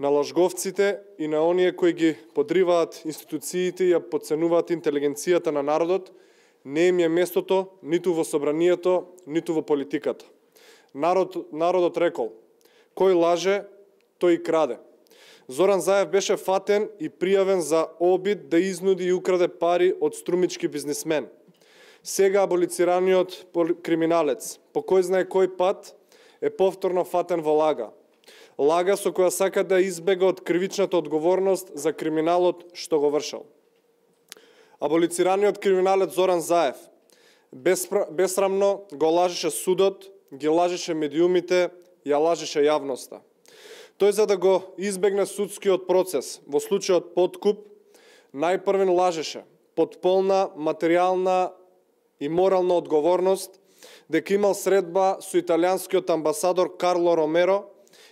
на лажговците и на оние кои ги подриваат институциите и ја подценуваат интелигенцијата на народот, не им е местото ниту во собранието, ниту во политиката. Народ, народот рекол, кој лаже, тој краде. Зоран Заев беше фатен и пријавен за обид да изнуди и украде пари од струмички бизнисмен. Сега аболицираниот криминалец, по кој знае кој пат, е повторно фатен во лага лага со која сака да избега од кривичната одговорност за криминалот што го вршал. Аболицираниот криминалец Зоран Заев бесрамно го лажеше судот, ги лажеше медиумите, ја лажеше јавноста. Тој за да го избегне судскиот процес, во случајот подкуп, најпрвен лажеше под полна материјална и морална одговорност дека имал средба со италијанскиот амбасадор Карло Ромеро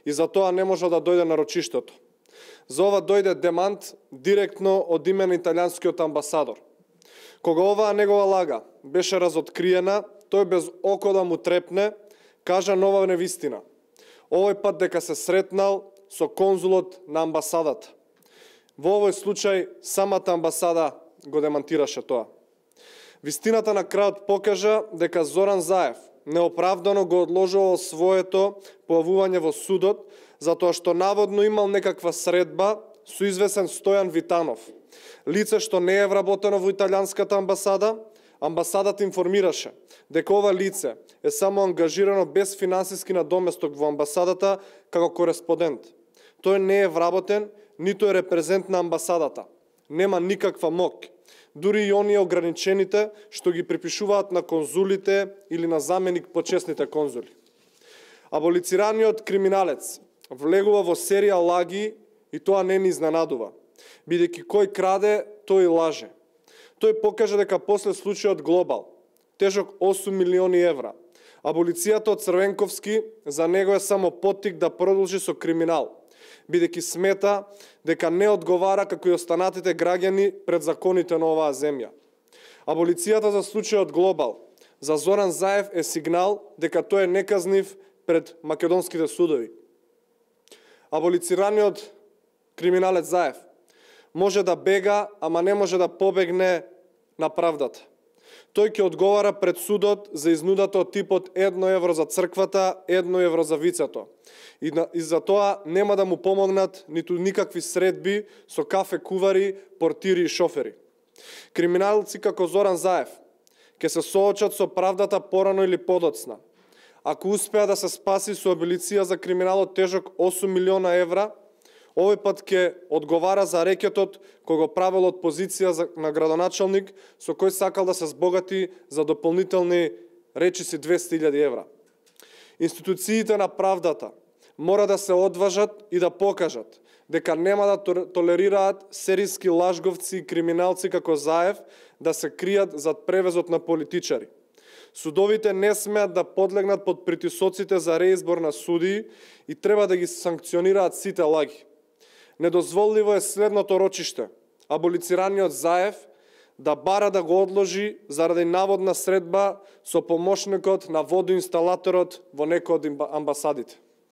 и за тоа не можел да дојде на рочиштето. За ова дојде демант директно од име на италијанскиот амбасадор. Кога оваа негова лага беше разоткриена, тој без око да му трепне, кажа нова невистина. Овој пат дека се сретнал со конзулот на амбасадата. Во овој случај, самата амбасада го демантираше тоа. Вистината на крајот покажа дека Зоран Заев неоправдано го одложувал своето појавување во судот, затоа што наводно имал некаква средба со известен Стојан Витанов. Лице што не е вработено во италијанската амбасада, амбасадата информираше дека ова лице е само ангажирано без финансиски надоместок во амбасадата како кореспондент. Тој не е вработен, ниту е репрезент на амбасадата. Нема никаква мок. Дури и оние ограничените што ги припишуваат на конзулите или на заменик честните конзули. Аболицираниот криминалец влегува во серија лаги и тоа не ни изненадува. Бидејќи кој краде, тој лаже. Тој покаже дека после случајот Глобал, тежок 8 милиони евра, аболицијата од Црвенковски за него е само потик да продолжи со криминал – бидејќи смета дека не одговара како и останатите граѓани пред законите на оваа земја. Аболицијата за случајот Глобал за Зоран Заев е сигнал дека тој е неказнив пред македонските судови. Аболицираниот криминалец Заев може да бега, ама не може да побегне на правдата. Тој ќе одговара пред судот за изнудата од типот 1 евро за црквата, 1 евро за вицето. И, на, и за тоа нема да му помогнат ниту никакви средби со кафе кувари, портири и шофери. Криминалци како Зоран Заев ќе се соочат со правдата порано или подоцна. Ако успеа да се спаси со обилиција за криминалот тежок 8 милиона евра, Овој пат ке одговара за рекетот кој го правил од позиција на градоначалник, со кој сакал да се збогати за дополнителни речиси 200.000 евра. Институциите на правдата мора да се одважат и да покажат дека нема да толерираат сериски лажговци и криминалци како Заев да се кријат зад превезот на политичари. Судовите не смеат да подлегнат под притисоците за реизбор на судии и треба да ги санкционираат сите лаги недозволливо е следното рочиште. Аболицираниот Заев да бара да го одложи заради наводна средба со помошникот на водоинсталаторот во некој од амбасадите.